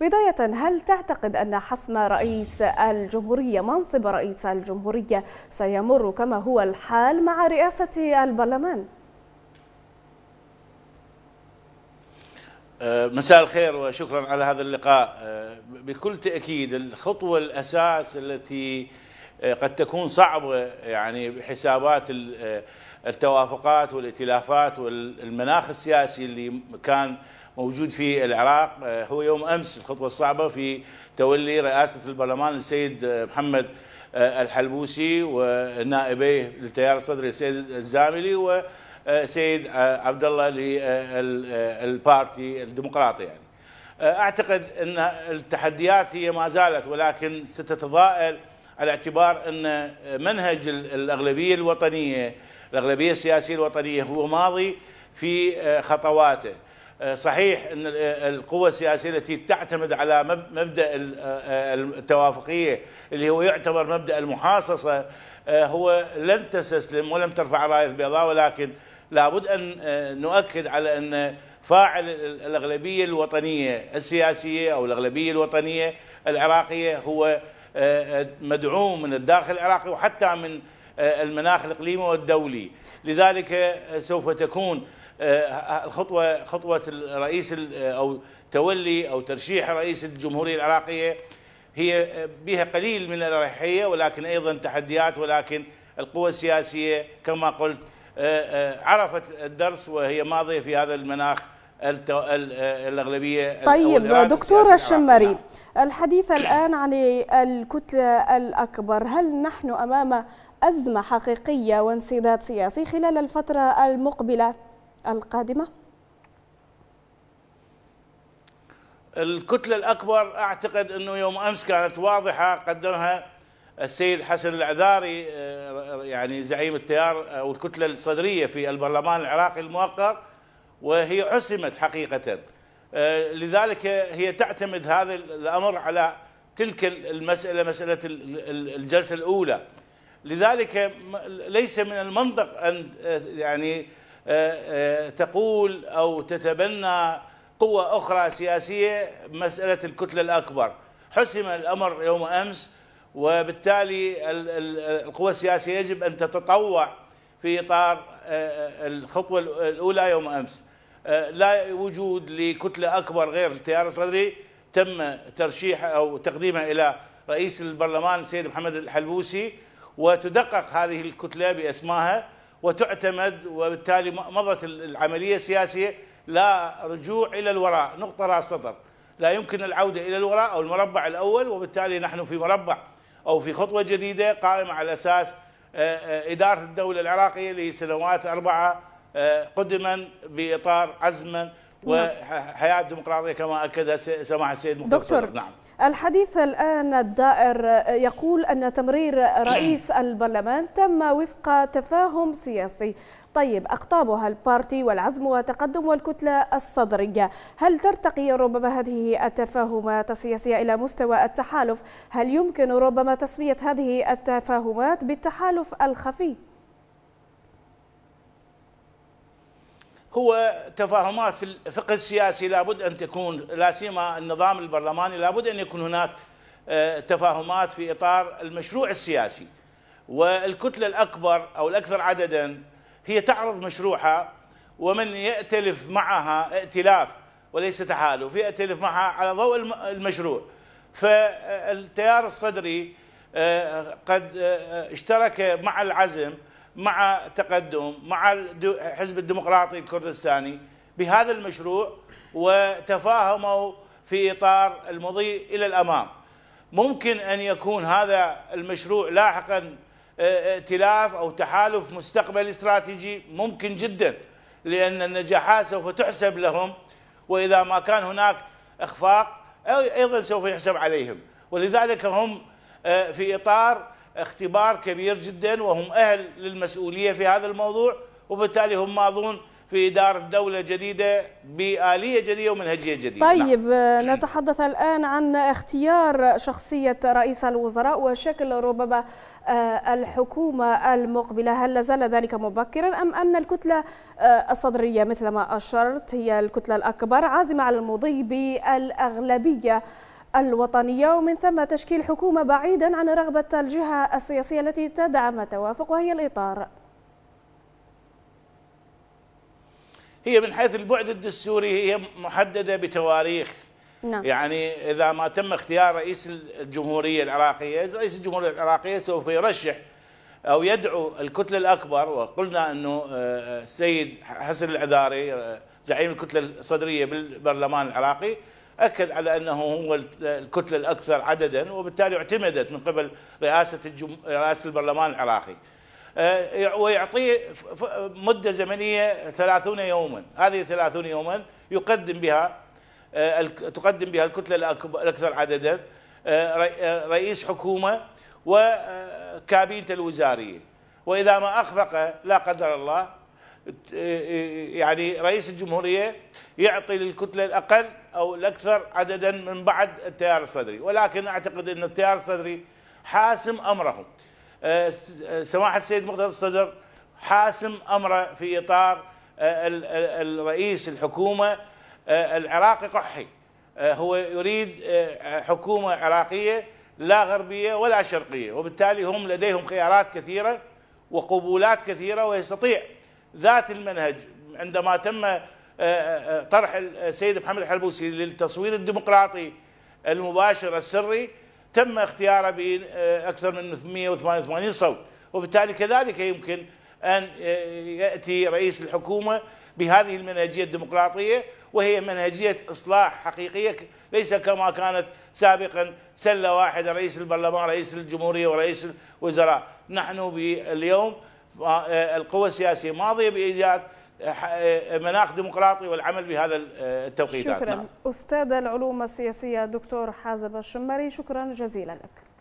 بداية هل تعتقد أن حسم رئيس الجمهورية منصب رئيس الجمهورية سيمر كما هو الحال مع رئاسة البرلمان؟ أه، مساء الخير وشكرا على هذا اللقاء أه، بكل تأكيد الخطوة الأساس التي أه، قد تكون صعبة يعني بحسابات التوافقات والائتلافات والمناخ السياسي اللي كان موجود في العراق آه، هو يوم امس الخطوه الصعبه في تولي رئاسه البرلمان السيد آه، محمد آه، الحلبوسي ونائبيه للتيار الصدري السيد الزاملي وسيد عبد الله للبارتي الديمقراطي يعني اعتقد ان التحديات هي ما زالت ولكن ستتضائل على اعتبار ان منهج الاغلبيه الوطنيه الاغلبيه السياسيه الوطنيه هو ماضي في خطواته آه، صحيح ان آه، القوى السياسيه التي تعتمد على مبدا آه، التوافقيه اللي هو يعتبر مبدا المحاصصه هو لن تستسلم ولم ترفع رايه البيضاء ولكن لابد ان نؤكد على ان فاعل الاغلبيه الوطنيه السياسيه او الاغلبيه الوطنيه العراقيه هو مدعوم من الداخل العراقي وحتى من المناخ الاقليمي والدولي لذلك سوف تكون الخطوه آه، خطوه الرئيس آه، او تولي او ترشيح رئيس الجمهوريه العراقيه هي آه، بها قليل من الاريحيه ولكن ايضا تحديات ولكن القوى السياسيه كما قلت عرفت الدرس وهي ماضيه في هذا المناخ الأغلبية طيب دكتور نعم. الشمري الحديث الآن عن الكتلة الأكبر هل نحن أمام أزمة حقيقية وانسداد سياسي خلال الفترة المقبلة؟ القادمة؟ الكتلة الأكبر أعتقد أنه يوم أمس كانت واضحة قدمها السيد حسن العذاري آه، يعني زعيم التيار آه، أو الكتلة الصدرية في البرلمان العراقي الموقر وهي عسمت حقيقة آه، لذلك هي تعتمد هذا الأمر على تلك المسألة مسألة الجلسة الأولى لذلك ليس من المنطق أن يعني آه، آه، تقول أو تتبنى قوة أخرى سياسية مسألة الكتلة الأكبر حسم الأمر يوم أمس وبالتالي القوى السياسية يجب أن تتطوع في إطار آه، الخطوة الأولى يوم أمس لا وجود لكتلة أكبر غير التيار الصدري تم ترشيح أو تقديمه إلى رئيس البرلمان السيد محمد الحلبوسي وتدقق هذه الكتلة بأسمائها وتعتمد وبالتالي مضت العملية السياسية لا رجوع إلى الوراء نقطة راس صدر لا يمكن العودة إلى الوراء أو المربع الأول وبالتالي نحن في مربع أو في خطوة جديدة قائمة على أساس آه، آه، إدارة الدولة العراقية لسنوات أربعة آه، قدما بإطار عزما وحياة الديمقراطية كما أكد سماحة السيد مقدس دكتور نعم. الحديث الآن الدائر يقول أن تمرير رئيس البرلمان تم وفق تفاهم سياسي طيب أقطابها البارتي والعزم وتقدم والكتلة الصدرية هل ترتقي ربما هذه التفاهمات السياسية إلى مستوى التحالف هل يمكن ربما تسمية هذه التفاهمات بالتحالف الخفي؟ هو تفاهمات في الفقه السياسي لابد ان تكون لا سيما النظام البرلماني لابد ان يكون هناك آه، تفاهمات في اطار المشروع السياسي والكتله الاكبر او الاكثر عددا هي تعرض مشروعها ومن يأتلف معها ائتلاف وليس تحالف يأتلف معها على ضوء المشروع فالتيار الصدري آه، قد آه، اشترك مع العزم مع تقدم مع الحزب الديمقراطي الكردستاني بهذا المشروع وتفاهموا في إطار المضي إلى الأمام ممكن أن يكون هذا المشروع لاحقا آه، ائتلاف أو تحالف مستقبل استراتيجي ممكن جدا لأن النجاحات سوف تحسب لهم وإذا ما كان هناك إخفاق أيضا سوف يحسب عليهم ولذلك هم آه، في إطار اختبار كبير جدا وهم أهل للمسؤولية في هذا الموضوع وبالتالي هم ماضون في إدارة دولة جديدة بآلية جديدة ومنهجية جديدة نعم. طيب نعم. نتحدث الآن عن اختيار شخصية رئيس الوزراء وشكل ربما آه، الحكومة المقبلة هل لازال ذلك مبكرا أم أن الكتلة آه، الصدرية مثل ما أشرت هي الكتلة الأكبر عازمة على المضي بالأغلبية الوطنية ومن ثم تشكيل حكومة بعيدا عن رغبة الجهة السياسية التي تدعم التوافق وهي الإطار هي من حيث البعد الدستوري هي محددة بتواريخ نعم. يعني إذا ما تم اختيار رئيس الجمهورية العراقية رئيس الجمهورية العراقية سوف يرشح أو يدعو الكتلة الأكبر وقلنا أنه آه، آه، السيد حسن العذاري آه، زعيم الكتلة الصدرية بالبرلمان العراقي أكد على أنه هو الكتلة الأكثر عددا وبالتالي اعتمدت من قبل رئاسة, الجم... رئاسة البرلمان العراقي آه، ويعطيه مدة زمنية 30 يوما هذه 30 يوما يقدم بها آه، تقدم بها الكتلة الأكثر عددا آه، رئيس حكومة وكابينة الوزارية وإذا ما أخفق لا قدر الله يعني رئيس الجمهورية يعطي للكتلة الأقل أو الأكثر عددا من بعد التيار الصدري ولكن أعتقد أن التيار الصدري حاسم أمرهم آه، آه، سماحة السيد مقتدى الصدر حاسم أمره في إطار آه، الرئيس الحكومة العراقي قحي هو يريد حكومة عراقية لا غربية ولا شرقية وبالتالي هم لديهم خيارات كثيرة وقبولات كثيرة ويستطيع ذات المنهج عندما تم آه، آه، آه، طرح السيد محمد الحلبوسي للتصوير الديمقراطي المباشر السري تم اختياره بأكثر من 188 صوت وبالتالي كذلك يمكن أن يأتي رئيس الحكومة بهذه المنهجية الديمقراطية وهي منهجية إصلاح حقيقية ليس كما كانت سابقا سلة واحدة رئيس البرلمان رئيس الجمهورية ورئيس الوزراء نحن اليوم القوى السياسيه ماضيه بايجاد مناخ ديمقراطي والعمل بهذا التوقيتات شكرا نعم. استاذ العلوم السياسيه دكتور حازب الشمري شكرا جزيلا لك